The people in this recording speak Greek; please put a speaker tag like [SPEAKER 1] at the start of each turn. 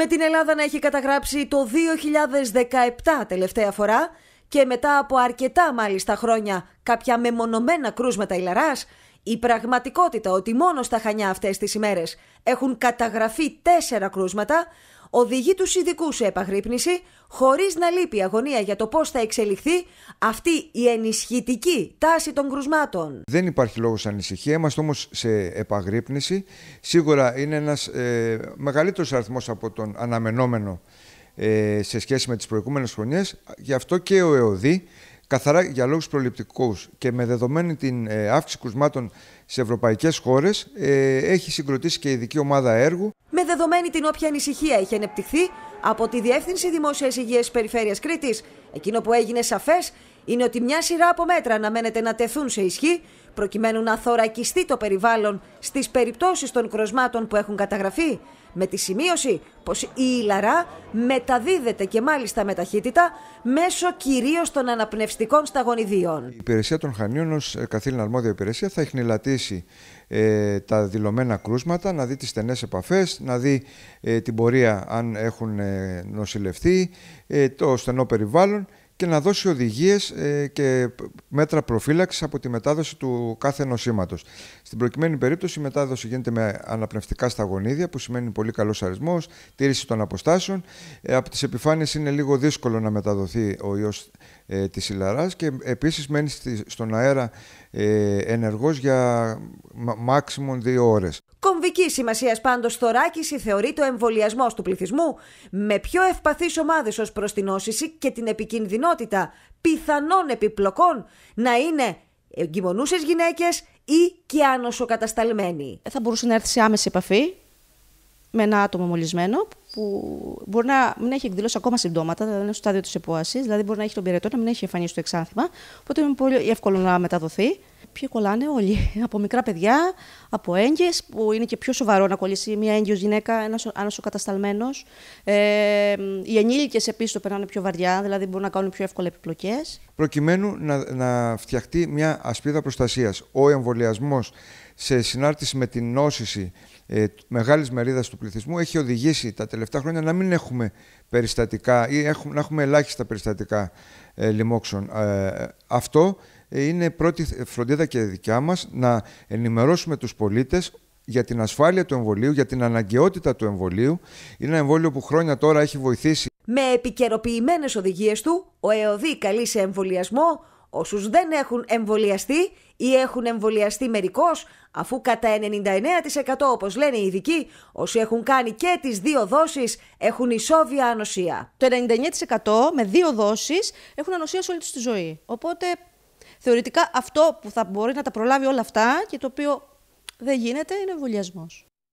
[SPEAKER 1] με την Ελλάδα να έχει καταγράψει το 2017 τελευταία φορά και μετά από αρκετά μάλιστα χρόνια κάποια μεμονωμένα κρούσματα ηλαράς, η πραγματικότητα ότι μόνο στα Χανιά αυτές τις ημέρες έχουν καταγραφεί τέσσερα κρούσματα οδηγεί τους ειδικούς σε επαγρύπνηση, χωρίς να λείπει αγωνία για το πώς θα εξελιχθεί αυτή η ενισχυτική τάση των κρουσμάτων.
[SPEAKER 2] Δεν υπάρχει λόγος ανησυχία. Είμαστε όμως σε επαγρύπνηση. Σίγουρα είναι ένας ε, μεγαλύτερος αριθμός από τον αναμενόμενο ε, σε σχέση με τις προηγούμενες χρονιές. Γι' αυτό και ο ΕΟΔΗ καθαρά για λόγους προληπτικούς και με δεδομένη την ε, αύξηση κουσμάτων σε ευρωπαϊκές χώρες, ε, έχει συγκροτήσει και ειδική ομάδα έργου.
[SPEAKER 1] Με δεδομένη την όποια ανησυχία είχε ανεπτυχθεί από τη Διεύθυνση δημόσιας Υγείας Περιφέρειας Κρήτης, εκείνο που έγινε σαφές είναι ότι μια σειρά από μέτρα αναμένεται να τεθούν σε ισχύ προκειμένου να θωρακιστεί το περιβάλλον στις περιπτώσεις των κροσμάτων που έχουν καταγραφεί. Με τη σημείωση πως η ηλαρά μεταδίδεται και μάλιστα με ταχύτητα μέσω κυρίως των αναπνευστικών σταγονιδίων. Η
[SPEAKER 2] υπηρεσία των Χανίων ως ε, καθήλυνα αρμόδια υπηρεσία θα εχνηλατήσει ε, τα δηλωμένα κρούσματα, να δει τις στενές επαφές, να δει ε, την πορεία αν έχουν ε, νοσηλευτεί, το στενό περιβάλλον και να δώσει οδηγίες ε, και μέτρα προφύλαξης από τη μετάδοση του κάθε νοσήματος. Στην προκειμένη περίπτωση η μετάδοση γίνεται με αναπνευστικά σταγονίδια, που σημαίνει πολύ καλός αρισμός, τήρηση των αποστάσεων. Ε, από τις επιφάνειες είναι λίγο δύσκολο να μεταδοθεί ο ιός ε, της ηλαράς και επίσης μένει στον αέρα ενεργός για μάξιμον δύο ώρες.
[SPEAKER 1] Κομβική σημασία πάντως θωράκιση θεωρεί το εμβολιασμός του πληθυσμού με πιο ευπαθείς ομάδες ως προς την όσηση και την επικινδυνότητα πιθανών επιπλοκών να είναι εγκυμονούσες γυναίκες ή και κατασταλμένοι. Ε, θα μπορούσε να έρθει σε άμεση επαφή
[SPEAKER 3] με ένα άτομο μολυσμένο που μπορεί να μην έχει εκδηλώσει ακόμα συμπτώματα, δηλαδή είναι στο στάδιο της επόασης, δηλαδή μπορεί να έχει τον πυρετό, να μην έχει εμφανίσει το εξάνθημα. Οπότε είναι πολύ εύκολο να μεταδοθεί Ποιοι κολλάνε όλοι. Από μικρά παιδιά, από έγκυε, που είναι και πιο σοβαρό να κολλήσει μια έγκυο γυναίκα, ένας ο κατασταλμένος. Ε, οι ενήλικες επίσης το περνάνε πιο βαριά, δηλαδή μπορούν να κάνουν πιο εύκολα επιπλοκές.
[SPEAKER 2] Προκειμένου να, να φτιαχτεί μια ασπίδα προστασίας. Ο εμβολιασμός σε συνάρτηση με την νόσηση ε, μεγάλης μερίδας του πληθυσμού έχει οδηγήσει τα τελευταία χρόνια να μην έχουμε περιστατικά ή έχουμε, να έχουμε ελάχιστα περιστατικά ε, λοιμόξεων. Ε, αυτό ε, είναι πρώτη φροντίδα και δικιά μας να ενημερώσουμε τους πολίτες για την ασφάλεια του εμβολίου, για την αναγκαιότητα του εμβολίου. Είναι ένα εμβόλιο που χρόνια τώρα έχει βοηθήσει.
[SPEAKER 1] Με επικαιροποιημένες οδηγίες του, ο ΕΟΔΗ καλεί σε εμβολιασμό όσους δεν έχουν εμβολιαστεί ή έχουν εμβολιαστεί μερικώς, αφού κατά 99% όπως λένε οι ειδικοί, όσοι έχουν κάνει και τις δύο δόσεις έχουν ισόβια ανοσία. Το 99% με δύο δόσεις
[SPEAKER 3] έχουν ανοσία σε όλη τη ζωή. Οπότε θεωρητικά αυτό που θα μπορεί να τα προλάβει όλα αυτά και το οποίο δεν γίνεται είναι εμβολιασμός.